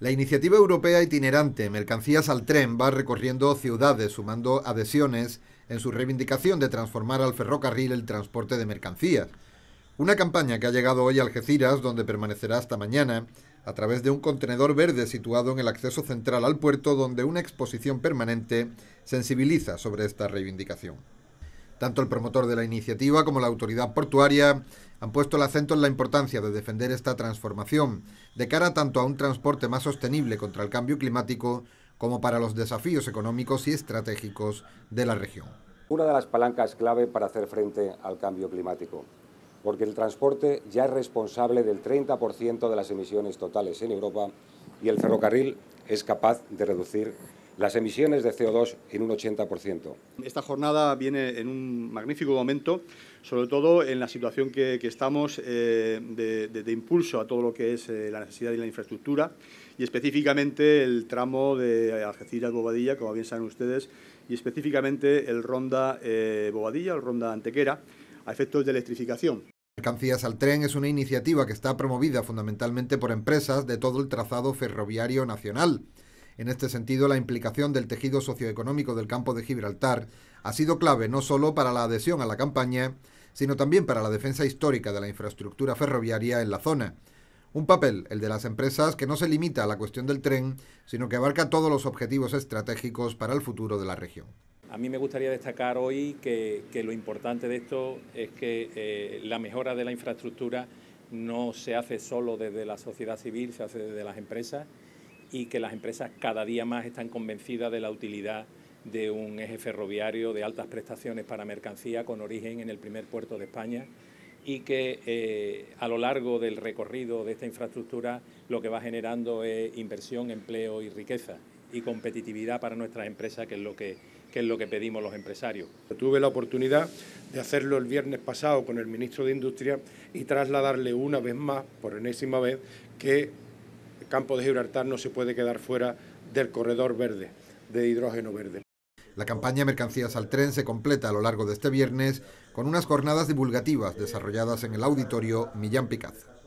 La iniciativa europea itinerante Mercancías al Tren va recorriendo ciudades sumando adhesiones en su reivindicación de transformar al ferrocarril el transporte de mercancías. Una campaña que ha llegado hoy a Algeciras, donde permanecerá hasta mañana, a través de un contenedor verde situado en el acceso central al puerto, donde una exposición permanente sensibiliza sobre esta reivindicación. Tanto el promotor de la iniciativa como la autoridad portuaria han puesto el acento en la importancia de defender esta transformación, de cara tanto a un transporte más sostenible contra el cambio climático como para los desafíos económicos y estratégicos de la región. Una de las palancas clave para hacer frente al cambio climático, porque el transporte ya es responsable del 30% de las emisiones totales en Europa y el ferrocarril es capaz de reducir las emisiones de CO2 en un 80%. Esta jornada viene en un magnífico momento, sobre todo en la situación que, estamos eh, de, impulso a todo lo que es eh, la necesidad y la infraestructura y específicamente el tramo de Algeciras-Bobadilla, como bien saben ustedes, y específicamente el Ronda eh, Bobadilla, el Ronda Antequera, a efectos de electrificación. Mercancías al tren es una iniciativa que está promovida fundamentalmente por empresas de todo el trazado ferroviario nacional. En este sentido, la implicación del tejido socioeconómico del campo de Gibraltar ha sido clave no solo para la adhesión a la campaña, sino también para la defensa histórica de la infraestructura ferroviaria en la zona. Un papel, el de las empresas, que no se limita a la cuestión del tren, sino que abarca todos los objetivos estratégicos para el futuro de la región. A mí me gustaría destacar hoy que, lo importante de esto es que eh, la mejora de la infraestructura no se hace solo desde la sociedad civil, se hace desde las empresas y que las empresas cada día más están convencidas de la utilidad de un eje ferroviario de altas prestaciones para mercancía con origen en el primer puerto de España y que eh, a lo largo del recorrido de esta infraestructura lo que va generando es inversión, empleo y riqueza y competitividad para nuestras empresas, que es lo que, que es lo que pedimos los empresarios. Tuve la oportunidad de hacerlo el viernes pasado con el ministro de Industria y trasladarle una vez más, por enésima vez, que campo de Gibraltar no se puede quedar fuera del corredor verde, de hidrógeno verde. La campaña Mercancías al Tren se completa a lo largo de este viernes con unas jornadas divulgativas desarrolladas en el auditorio Millán Picaz.